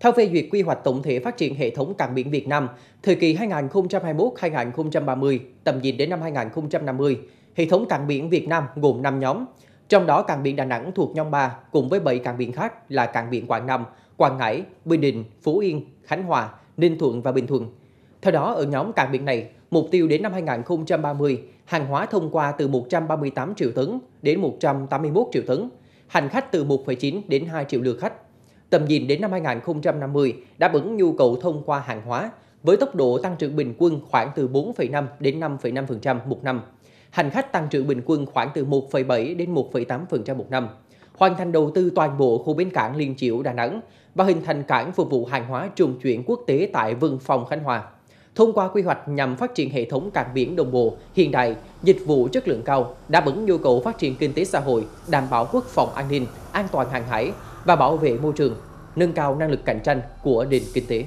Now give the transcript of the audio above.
Theo phê duyệt quy hoạch tổng thể phát triển hệ thống cảng biển Việt Nam, thời kỳ 2021-2030, tầm nhìn đến năm 2050, hệ thống cảng biển Việt Nam gồm 5 nhóm. Trong đó cảng biển Đà Nẵng thuộc nhóm 3 cùng với 7 cảng biển khác là cảng biển Quảng Nam, Quảng Ngãi, Bình Định, Phú Yên, Khánh Hòa, Ninh Thuận và Bình Thuận. Theo đó, ở nhóm cảng biển này, mục tiêu đến năm 2030, hàng hóa thông qua từ 138 triệu tấn đến 181 triệu tấn, hành khách từ 1,9 đến 2 triệu lượt khách tầm nhìn đến năm 2050 đáp ứng nhu cầu thông qua hàng hóa với tốc độ tăng trưởng bình quân khoảng từ 4,5 đến 5,5% một năm. Hành khách tăng trưởng bình quân khoảng từ 1,7 đến 1,8% một năm. Hoàn thành đầu tư toàn bộ khu bến cảng Liên Chiểu Đà Nẵng và hình thành cảng phục vụ hàng hóa trung chuyển quốc tế tại Vân phòng Khánh Hòa. Thông qua quy hoạch nhằm phát triển hệ thống cảng biển đồng bộ, hiện đại, dịch vụ chất lượng cao, đáp ứng nhu cầu phát triển kinh tế xã hội, đảm bảo quốc phòng an ninh, an toàn hàng hải, và bảo vệ môi trường, nâng cao năng lực cạnh tranh của nền kinh tế.